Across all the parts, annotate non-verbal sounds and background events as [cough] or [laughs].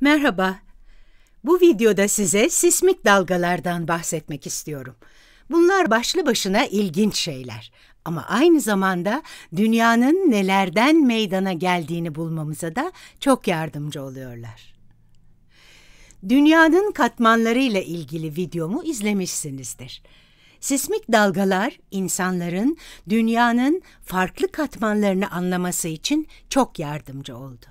Merhaba. Bu videoda size sismik dalgalardan bahsetmek istiyorum. Bunlar başlı başına ilginç şeyler ama aynı zamanda dünyanın nelerden meydana geldiğini bulmamıza da çok yardımcı oluyorlar. Dünyanın katmanlarıyla ilgili videomu izlemişsinizdir. Sismik dalgalar insanların dünyanın farklı katmanlarını anlaması için çok yardımcı oldu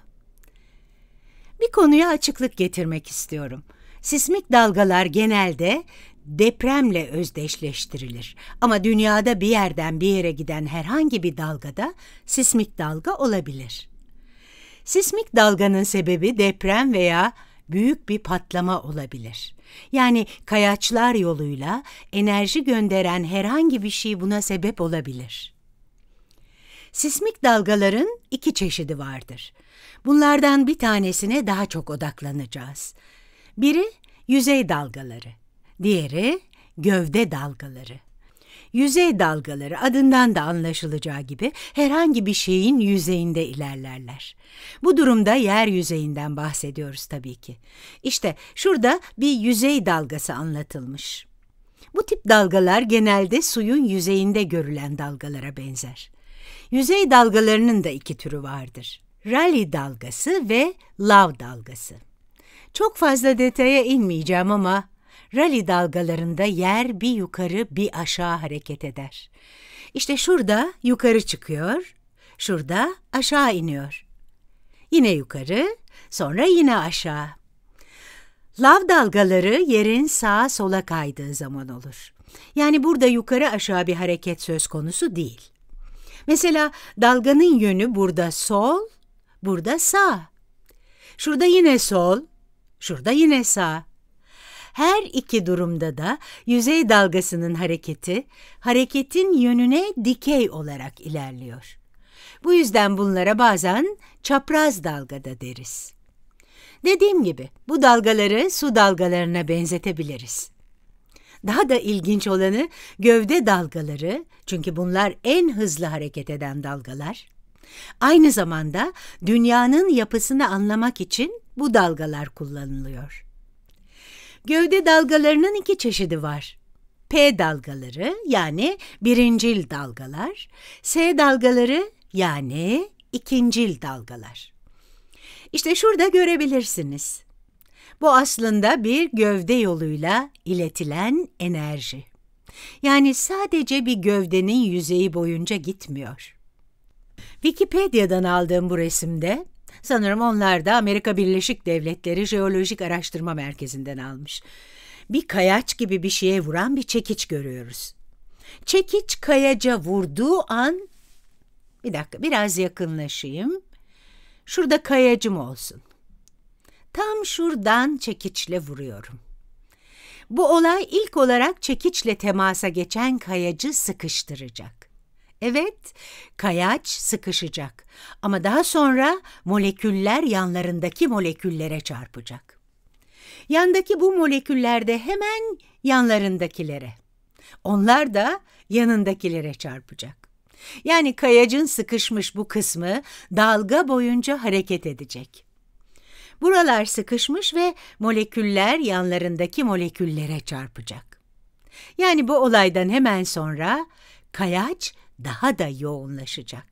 bir konuya açıklık getirmek istiyorum. Sismik dalgalar genelde depremle özdeşleştirilir. Ama dünyada bir yerden bir yere giden herhangi bir dalgada sismik dalga olabilir. Sismik dalganın sebebi deprem veya büyük bir patlama olabilir. Yani kayaçlar yoluyla enerji gönderen herhangi bir şey buna sebep olabilir. Sismik dalgaların iki çeşidi vardır. Bunlardan bir tanesine daha çok odaklanacağız. Biri yüzey dalgaları, diğeri gövde dalgaları. Yüzey dalgaları adından da anlaşılacağı gibi herhangi bir şeyin yüzeyinde ilerlerler. Bu durumda yer yüzeyinden bahsediyoruz tabii ki. İşte şurada bir yüzey dalgası anlatılmış. Bu tip dalgalar genelde suyun yüzeyinde görülen dalgalara benzer. Yüzey dalgalarının da iki türü vardır. Rally dalgası ve Love dalgası. Çok fazla detaya inmeyeceğim ama rally dalgalarında yer bir yukarı bir aşağı hareket eder. İşte şurada yukarı çıkıyor, şurada aşağı iniyor. Yine yukarı, sonra yine aşağı. Lav dalgaları yerin sağa sola kaydığı zaman olur. Yani burada yukarı aşağı bir hareket söz konusu değil. Mesela dalganın yönü burada sol, burada sağ. Şurada yine sol, şurada yine sağ. Her iki durumda da yüzey dalgasının hareketi, hareketin yönüne dikey olarak ilerliyor. Bu yüzden bunlara bazen çapraz dalga da deriz. Dediğim gibi bu dalgaları su dalgalarına benzetebiliriz. Daha da ilginç olanı gövde dalgaları, çünkü bunlar en hızlı hareket eden dalgalar. Aynı zamanda dünyanın yapısını anlamak için bu dalgalar kullanılıyor. Gövde dalgalarının iki çeşidi var. P dalgaları yani birincil dalgalar, S dalgaları yani ikincil dalgalar. İşte şurada görebilirsiniz. Bu aslında bir gövde yoluyla iletilen enerji. Yani sadece bir gövdenin yüzeyi boyunca gitmiyor. Wikipedia'dan aldığım bu resimde, sanırım onlar da Amerika Birleşik Devletleri Jeolojik Araştırma Merkezi'nden almış. Bir kayaç gibi bir şeye vuran bir çekiç görüyoruz. Çekiç kayaca vurduğu an, bir dakika biraz yakınlaşayım. Şurada kayacım olsun tam şuradan çekiçle vuruyorum. Bu olay ilk olarak çekiçle temasa geçen kayacı sıkıştıracak. Evet, kayaç sıkışacak ama daha sonra moleküller yanlarındaki moleküllere çarpacak. Yandaki bu moleküller de hemen yanlarındakilere. Onlar da yanındakilere çarpacak. Yani kayacın sıkışmış bu kısmı dalga boyunca hareket edecek. Buralar sıkışmış ve moleküller yanlarındaki moleküllere çarpacak. Yani bu olaydan hemen sonra kayaç daha da yoğunlaşacak.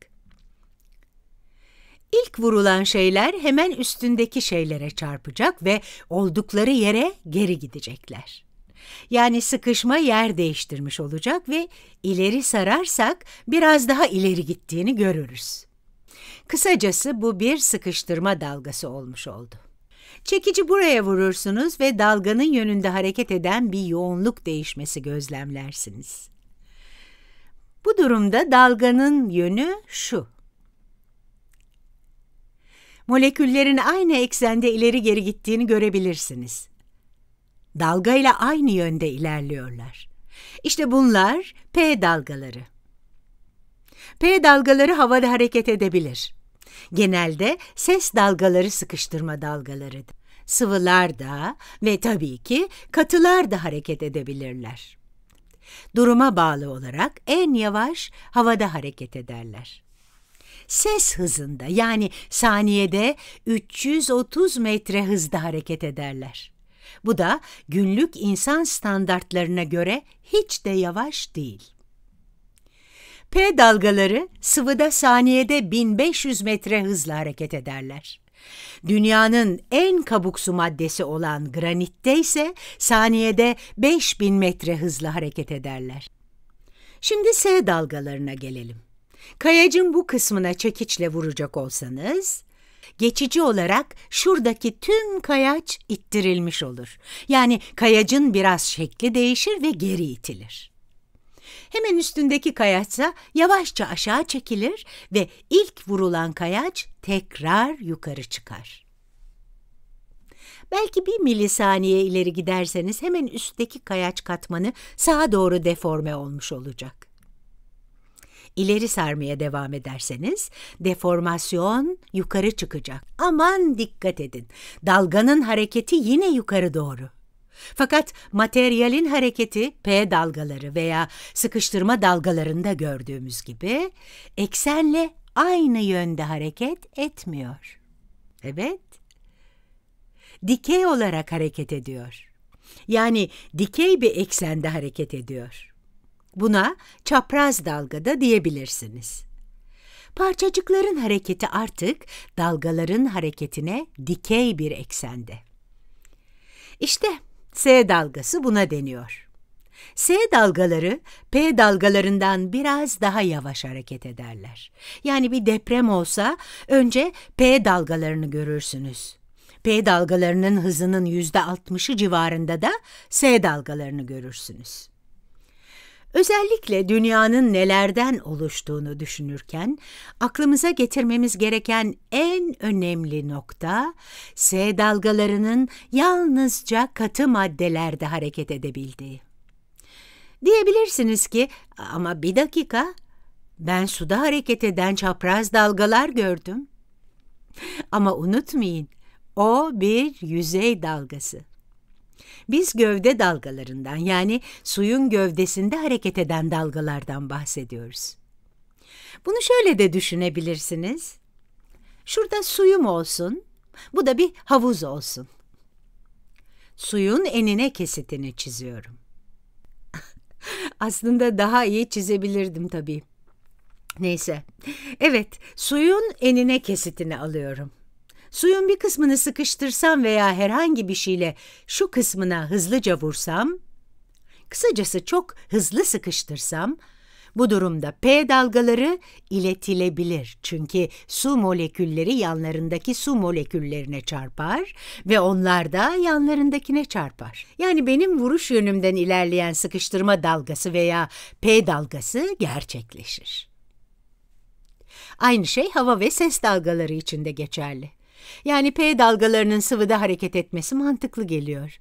İlk vurulan şeyler hemen üstündeki şeylere çarpacak ve oldukları yere geri gidecekler. Yani sıkışma yer değiştirmiş olacak ve ileri sararsak biraz daha ileri gittiğini görürüz. Kısacası bu bir sıkıştırma dalgası olmuş oldu. Çekici buraya vurursunuz ve dalganın yönünde hareket eden bir yoğunluk değişmesi gözlemlersiniz. Bu durumda dalganın yönü şu. Moleküllerin aynı eksende ileri geri gittiğini görebilirsiniz. Dalgayla aynı yönde ilerliyorlar. İşte bunlar P dalgaları. P dalgaları havada hareket edebilir. Genelde ses dalgaları sıkıştırma dalgalarıdır. Sıvılar da ve tabii ki katılar da hareket edebilirler. Duruma bağlı olarak en yavaş havada hareket ederler ses hızında yani saniyede 330 metre hızda hareket ederler. Bu da günlük insan standartlarına göre hiç de yavaş değil. P dalgaları sıvıda saniyede 1500 metre hızla hareket ederler. Dünyanın en kabuksu maddesi olan granitte ise saniyede 5000 metre hızla hareket ederler. Şimdi S dalgalarına gelelim. Kayacın bu kısmına çekiçle vuracak olsanız, geçici olarak şuradaki tüm kayaç ittirilmiş olur. Yani kayacın biraz şekli değişir ve geri itilir. Hemen üstündeki kayaçsa yavaşça aşağı çekilir ve ilk vurulan kayaç tekrar yukarı çıkar. Belki bir milisaniye ileri giderseniz hemen üstteki kayaç katmanı sağa doğru deforme olmuş olacak. İleri sarmaya devam ederseniz deformasyon yukarı çıkacak. Aman dikkat edin. Dalganın hareketi yine yukarı doğru. Fakat materyalin hareketi P dalgaları veya sıkıştırma dalgalarında gördüğümüz gibi eksenle aynı yönde hareket etmiyor. Evet, dikey olarak hareket ediyor. Yani dikey bir eksende hareket ediyor. Buna çapraz dalgada diyebilirsiniz. Parçacıkların hareketi artık dalgaların hareketine dikey bir eksende. İşte S dalgası buna deniyor. S dalgaları P dalgalarından biraz daha yavaş hareket ederler. Yani bir deprem olsa önce P dalgalarını görürsünüz. P dalgalarının hızının %60'ı civarında da S dalgalarını görürsünüz. Özellikle dünyanın nelerden oluştuğunu düşünürken aklımıza getirmemiz gereken en önemli nokta S dalgalarının yalnızca katı maddelerde hareket edebildiği. Diyebilirsiniz ki ama bir dakika ben suda hareket eden çapraz dalgalar gördüm. Ama unutmayın o bir yüzey dalgası. Biz gövde dalgalarından yani suyun gövdesinde hareket eden dalgalardan bahsediyoruz. Bunu şöyle de düşünebilirsiniz. Şurada suyum olsun, bu da bir havuz olsun. Suyun enine kesitini çiziyorum. [laughs] Aslında daha iyi çizebilirdim tabii. Neyse. Evet, suyun enine kesitini alıyorum. Suyun bir kısmını sıkıştırsam veya herhangi bir şeyle şu kısmına hızlıca vursam, kısacası çok hızlı sıkıştırsam, bu durumda P dalgaları iletilebilir. Çünkü su molekülleri yanlarındaki su moleküllerine çarpar ve onlar da yanlarındakine çarpar. Yani benim vuruş yönümden ilerleyen sıkıştırma dalgası veya P dalgası gerçekleşir. Aynı şey hava ve ses dalgaları için de geçerli. Yani P dalgalarının sıvıda hareket etmesi mantıklı geliyor.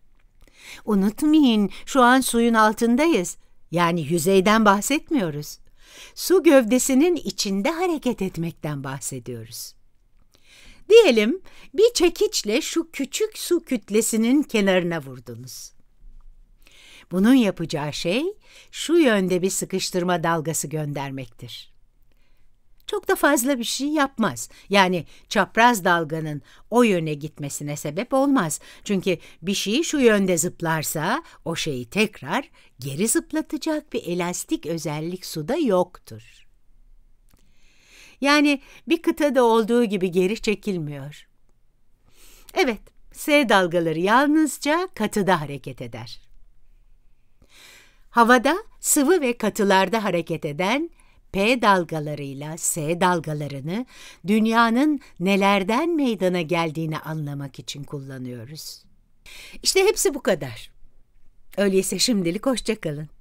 Unutmayın şu an suyun altındayız. Yani yüzeyden bahsetmiyoruz. Su gövdesinin içinde hareket etmekten bahsediyoruz. Diyelim bir çekiçle şu küçük su kütlesinin kenarına vurdunuz. Bunun yapacağı şey şu yönde bir sıkıştırma dalgası göndermektir çok da fazla bir şey yapmaz. Yani çapraz dalganın o yöne gitmesine sebep olmaz. Çünkü bir şey şu yönde zıplarsa o şeyi tekrar geri zıplatacak bir elastik özellik suda yoktur. Yani bir kıtada olduğu gibi geri çekilmiyor. Evet, S dalgaları yalnızca katıda hareket eder. Havada, sıvı ve katılarda hareket eden P dalgalarıyla S dalgalarını dünyanın nelerden meydana geldiğini anlamak için kullanıyoruz. İşte hepsi bu kadar. Öyleyse şimdilik hoşçakalın.